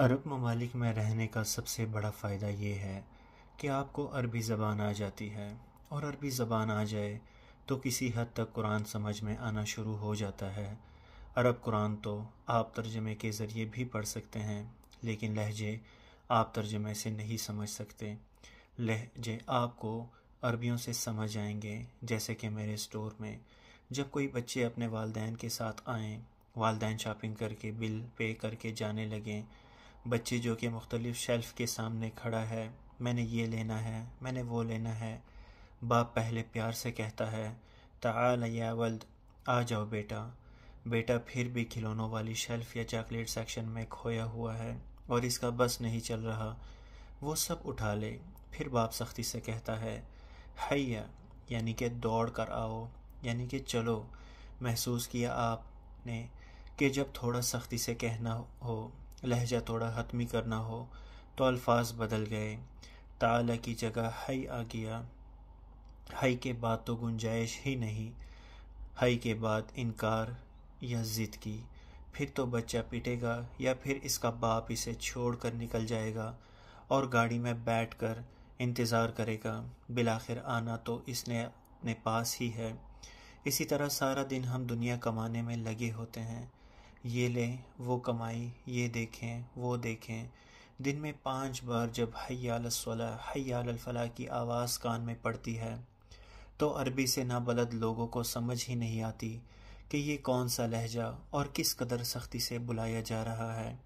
अरब ममालिक में रहने का सबसे बड़ा फ़ायदा ये है कि आपको अरबी ज़बान आ जाती है और अरबी ज़बान आ जाए तो किसी हद तक कुरान समझ में आना शुरू हो जाता है अरब कुरान तो आप तर्जमे के ज़रिए भी पढ़ सकते हैं लेकिन लहजे आप तर्जमे से नहीं समझ सकते लहजे आपको अरबियों से समझ आएंगे जैसे कि मेरे स्टोर में जब कोई बच्चे अपने वालदेन के साथ आएँ वालदेन शॉपिंग करके बिल पे करके जाने लगें बच्चे जो कि मुख्तलिफ़ शेल्फ़ के सामने खड़ा है मैंने ये लेना है मैंने वो लेना है बाप पहले प्यार से कहता है ताल या वल्द आ जाओ बेटा बेटा फिर भी खिलौनों वाली शेल्फ़ या चॉकलेट सेक्शन में खोया हुआ है और इसका बस नहीं चल रहा वो सब उठा ले फिर बाप सख्ती से कहता है हैया यानी कि दौड़ कर आओ यानी कि चलो महसूस किया आपने कि जब थोड़ा सख्ती से कहना हो लहजा थोड़ा हतमी करना हो तो अल्फाज बदल गए ताला की जगह हई आ गया हई के बाद तो गुंजाइश ही नहीं हई के बाद इनकार या ज़िद की फिर तो बच्चा पिटेगा या फिर इसका बाप इसे छोड़ कर निकल जाएगा और गाड़ी में बैठ कर इंतज़ार करेगा बिलाखिर आना तो इसने अपने पास ही है इसी तरह सारा दिन हम दुनिया कमाने में लगे होते हैं ये लें वो कमाई ये देखें वो देखें दिन में पांच बार जब हयाल हयालफला की आवाज़ कान में पड़ती है तो अरबी से नाबलद लोगों को समझ ही नहीं आती कि ये कौन सा लहजा और किस कदर सख्ती से बुलाया जा रहा है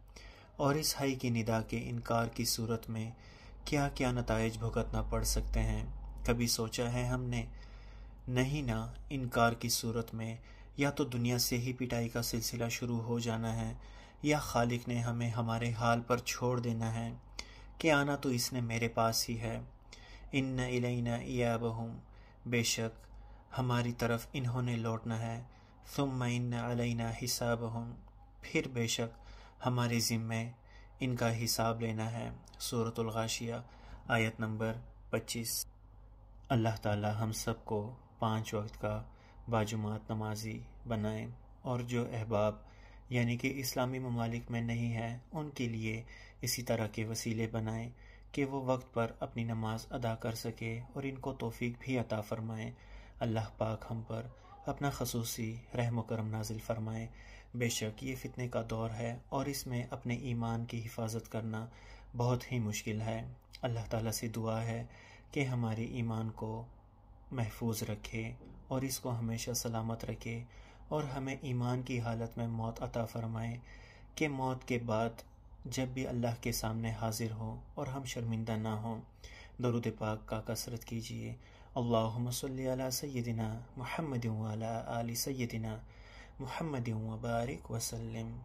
और इस हई की निदा के इनकार की सूरत में क्या क्या नतज भुगतना पड़ सकते हैं कभी सोचा है हमने नहीं ना इनकार की सूरत में या तो दुनिया से ही पिटाई का सिलसिला शुरू हो जाना है या खालिक ने हमें हमारे हाल पर छोड़ देना है कि आना तो इसने मेरे पास ही है इन न इलैना या बहूम बेशक हमारी तरफ इन्होंने लौटना है सुम इन अलैना हिसाब हम फिर बेशक हमारे ज़िम्मे इनका हिसाब लेना है सूरतलगाशिया आयत नंबर पच्चीस अल्लाह ताला हम सबको को पाँच वक्त का बाजुमात नमाजी बनाएं और जो अहबाब यानी कि इस्लामी ममालिक में नहीं हैं उनके लिए इसी तरह के वसीले बनाएं कि वो वक्त पर अपनी नमाज अदा कर सके और इनको तोफ़ी भी अता फ़रमाएँ अल्लाह पाक हम पर अपना खसूसी रहम करम नाजिल फ़रमाएँ बेशक ये फितने का दौर है और इसमें अपने ईमान की हिफाजत करना बहुत ही मुश्किल है अल्लाह ताला से दुआ है कि हमारे ईमान को महफूज रखे और इसको हमेशा सलामत रखे और हमें ईमान की हालत में मौत अता फरमाए कि मौत के बाद जब भी अल्लाह के सामने हाजिर हो और हम शर्मिंदा ना हों दरुद पाक का कसरत कीजिए अल्लाह सल सैदिना महमद आली सैदिना महमद वबारक वसलम